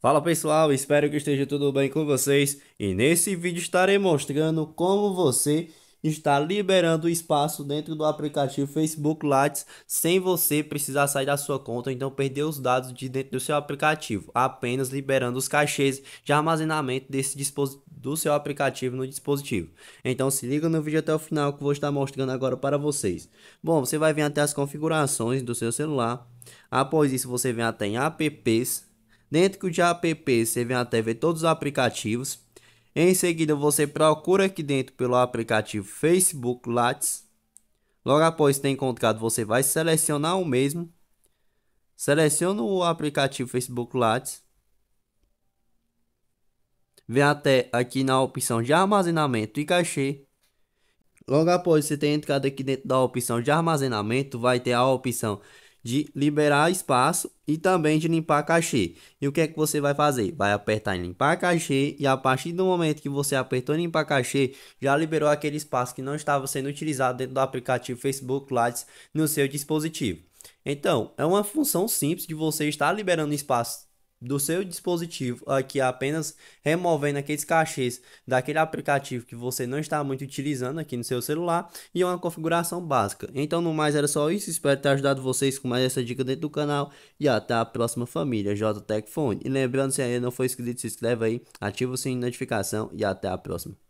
Fala pessoal, espero que esteja tudo bem com vocês e nesse vídeo estarei mostrando como você está liberando espaço dentro do aplicativo Facebook Lights sem você precisar sair da sua conta, então perder os dados de dentro do seu aplicativo, apenas liberando os cachês de armazenamento desse do seu aplicativo no dispositivo. Então se liga no vídeo até o final que vou estar mostrando agora para vocês. Bom, você vai vir até as configurações do seu celular, após isso você vem até em apps, Dentro de app, você vem até ver todos os aplicativos. Em seguida, você procura aqui dentro pelo aplicativo Facebook Lattes. Logo após ter encontrado, você vai selecionar o mesmo. Seleciona o aplicativo Facebook Lattes. Vem até aqui na opção de armazenamento e cachê. Logo após você ter entrado aqui dentro da opção de armazenamento, vai ter a opção de liberar espaço e também de limpar cachê. E o que é que você vai fazer? Vai apertar em limpar cachê e a partir do momento que você apertou em limpar cachê, já liberou aquele espaço que não estava sendo utilizado dentro do aplicativo Facebook Lights no seu dispositivo. Então, é uma função simples de você estar liberando espaço do seu dispositivo aqui apenas removendo aqueles cachês daquele aplicativo que você não está muito utilizando aqui no seu celular e é uma configuração básica. Então no mais era só isso, espero ter ajudado vocês com mais essa dica dentro do canal e até a próxima família JTech Phone. E lembrando se ainda não foi inscrito, se inscreve aí, ativa o sininho de notificação e até a próxima.